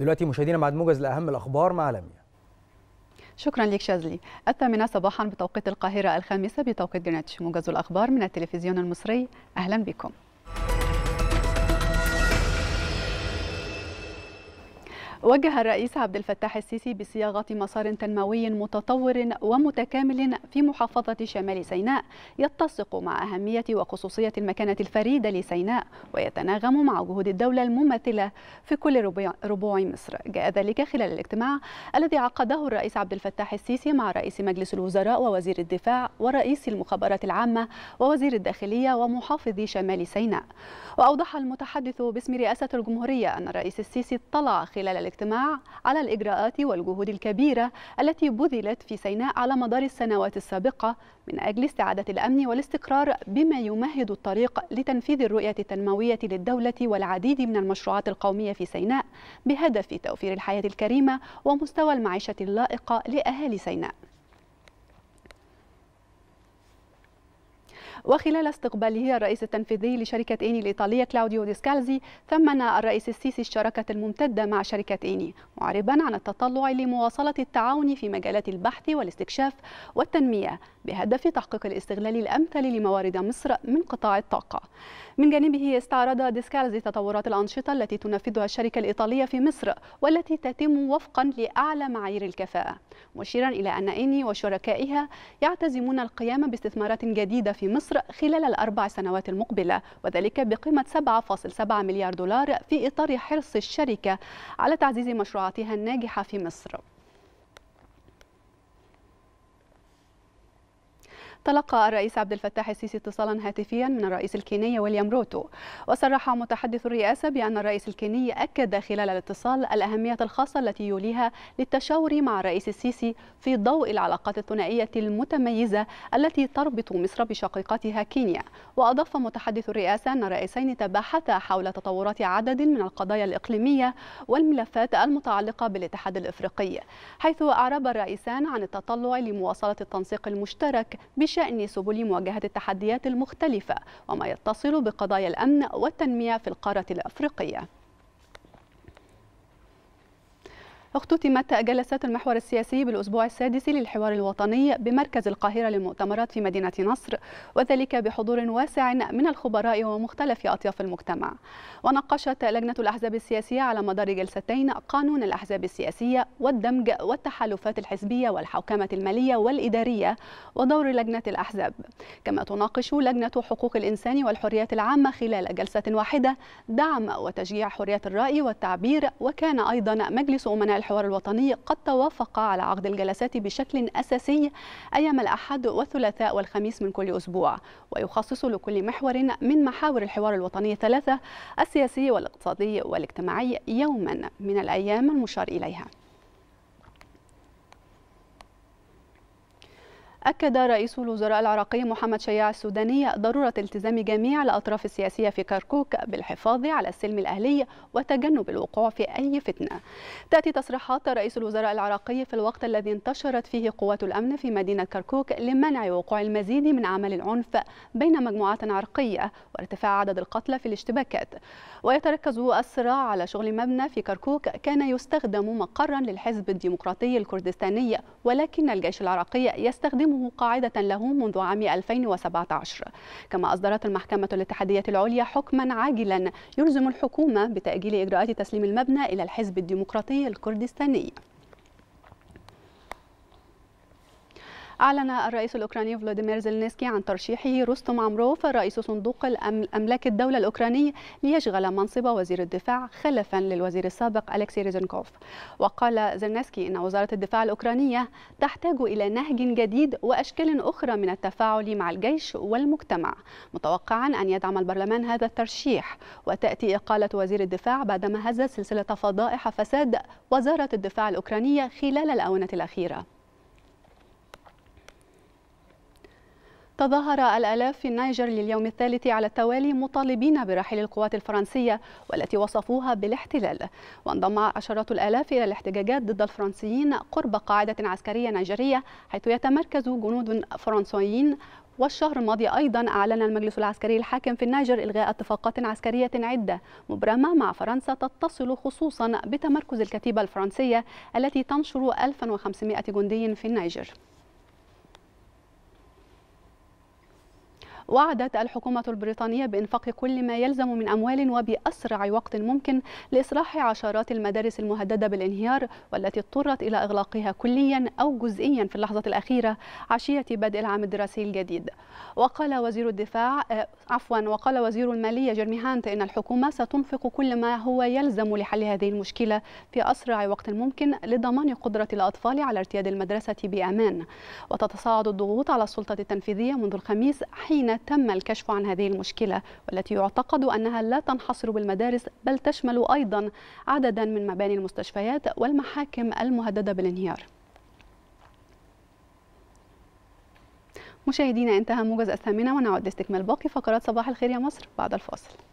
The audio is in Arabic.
دلوقتي مشاهدينا بعد موجز لاهم الاخبار مع لميا شكرا لك شاذلي الثامنة صباحا بتوقيت القاهرة الخامسة بتوقيت جرينتش موجز الأخبار من التلفزيون المصري أهلا بكم وجه الرئيس عبد الفتاح السيسي بصياغة مسار تنموي متطور ومتكامل في محافظة شمال سيناء يتسق مع أهمية وخصوصية المكانة الفريدة لسيناء ويتناغم مع جهود الدولة الممثلة في كل ربوع مصر جاء ذلك خلال الاجتماع الذي عقده الرئيس عبد الفتاح السيسي مع رئيس مجلس الوزراء ووزير الدفاع ورئيس المخابرات العامة ووزير الداخلية ومحافظ شمال سيناء وأوضح المتحدث باسم رئاسة الجمهورية أن الرئيس السيسي اطلع خلال الاجتماع على الإجراءات والجهود الكبيرة التي بذلت في سيناء على مدار السنوات السابقة من أجل استعادة الأمن والاستقرار بما يمهد الطريق لتنفيذ الرؤية التنموية للدولة والعديد من المشروعات القومية في سيناء بهدف توفير الحياة الكريمة ومستوى المعيشة اللائقة لأهالي سيناء وخلال استقباله الرئيس التنفيذي لشركة إيني الإيطالية كلاوديو ديسكالزي ثمن الرئيس السيسي الشراكة الممتدة مع شركة إيني معربا عن التطلع لمواصلة التعاون في مجالات البحث والاستكشاف والتنمية بهدف تحقيق الاستغلال الأمثل لموارد مصر من قطاع الطاقة من جانبه استعرض ديسكالزي تطورات الأنشطة التي تنفذها الشركة الإيطالية في مصر والتي تتم وفقا لأعلى معايير الكفاءة مشيرا إلى أن إيني وشركائها يعتزمون القيام باستثمارات جديدة في مصر مصر خلال الأربع سنوات المقبلة وذلك بقيمة 7.7 مليار دولار في إطار حرص الشركة على تعزيز مشروعاتها الناجحة في مصر تلقى الرئيس عبد الفتاح السيسي اتصالا هاتفيا من الرئيس الكيني ويليام روتو وصرح متحدث الرئاسة بأن الرئيس الكيني أكد خلال الاتصال الأهمية الخاصة التي يوليها للتشاور مع الرئيس السيسي في ضوء العلاقات الثنائية المتميزة التي تربط مصر بشقيقتها كينيا وأضاف متحدث الرئاسة أن الرئيسين تباحثا حول تطورات عدد من القضايا الإقليمية والملفات المتعلقة بالاتحاد الإفريقي حيث أعرب الرئيسان عن التطلع لمواصلة التنسيق المشترك بشأن سبل مواجهة التحديات المختلفة وما يتصل بقضايا الأمن والتنمية في القارة الأفريقية اختتمت جلسات المحور السياسي بالأسبوع السادس للحوار الوطني بمركز القاهرة للمؤتمرات في مدينة نصر وذلك بحضور واسع من الخبراء ومختلف أطياف المجتمع وناقشت لجنة الأحزاب السياسية على مدار جلستين قانون الأحزاب السياسية والدمج والتحالفات الحزبية والحوكمة المالية والإدارية ودور لجنة الأحزاب كما تناقش لجنة حقوق الإنسان والحريات العامة خلال جلسة واحدة دعم وتشجيع حرية الرأي والتعبير وكان أيضا مجلس أمناء الحوار الوطني قد توافق على عقد الجلسات بشكل أساسي أيام الأحد والثلاثاء والخميس من كل أسبوع ويخصص لكل محور من محاور الحوار الوطني الثلاثة السياسي والاقتصادي والاجتماعي يوما من الأيام المشار إليها أكد رئيس الوزراء العراقي محمد شياع السوداني ضرورة التزام جميع الأطراف السياسية في كركوك بالحفاظ على السلم الأهلي وتجنب الوقوع في أي فتنة. تأتي تصريحات رئيس الوزراء العراقي في الوقت الذي انتشرت فيه قوات الأمن في مدينة كركوك لمنع وقوع المزيد من عمل العنف بين مجموعات عرقية وارتفاع عدد القتلى في الاشتباكات. ويتركز الصراع على شغل مبنى في كركوك كان يستخدم مقرا للحزب الديمقراطي الكردستاني ولكن الجيش العراقي يستخدم يقدمه قاعدة له منذ عام 2017 كما أصدرت المحكمة الاتحادية العليا حكما عاجلا يلزم الحكومة بتأجيل إجراءات تسليم المبنى إلى الحزب الديمقراطي الكردستاني أعلن الرئيس الأوكراني فلاديمير زيلينسكي عن ترشيحه رستم عمروف رئيس صندوق أملاك الدولة الأوكراني ليشغل منصب وزير الدفاع خلفا للوزير السابق أليكسي ريزنكوف وقال زيلينسكي إن وزارة الدفاع الأوكرانية تحتاج إلى نهج جديد وأشكال أخرى من التفاعل مع الجيش والمجتمع متوقعا أن يدعم البرلمان هذا الترشيح وتأتي إقالة وزير الدفاع بعدما هزت سلسلة فضائح فساد وزارة الدفاع الأوكرانية خلال الآونة الأخيرة تظاهر الآلاف في النيجر لليوم الثالث على التوالي مطالبين برحيل القوات الفرنسية والتي وصفوها بالاحتلال وانضم عشرات الآلاف إلى الاحتجاجات ضد الفرنسيين قرب قاعدة عسكرية نيجيرية حيث يتمركز جنود فرنسيين والشهر الماضي أيضا أعلن المجلس العسكري الحاكم في النيجر إلغاء اتفاقات عسكرية عدة مبرمة مع فرنسا تتصل خصوصا بتمركز الكتيبة الفرنسية التي تنشر 1500 جندي في النيجر وعدت الحكومة البريطانية بإنفاق كل ما يلزم من أموال وبأسرع وقت ممكن لإصلاح عشرات المدارس المهددة بالانهيار والتي اضطرت إلى إغلاقها كليا أو جزئيا في اللحظة الأخيرة عشية بدء العام الدراسي الجديد وقال وزير الدفاع آه، عفوا وقال وزير المالية جيرمي هانت إن الحكومة ستنفق كل ما هو يلزم لحل هذه المشكلة في أسرع وقت ممكن لضمان قدرة الأطفال على ارتياد المدرسة بأمان وتتصاعد الضغوط على السلطة التنفيذية منذ الخميس حين تم الكشف عن هذه المشكلة والتي يعتقد أنها لا تنحصر بالمدارس بل تشمل أيضا عددا من مباني المستشفيات والمحاكم المهددة بالانهيار مشاهدينا انتهى موجز الثامنة ونعود لاستكمال باقي فقرات صباح الخير يا مصر بعد الفاصل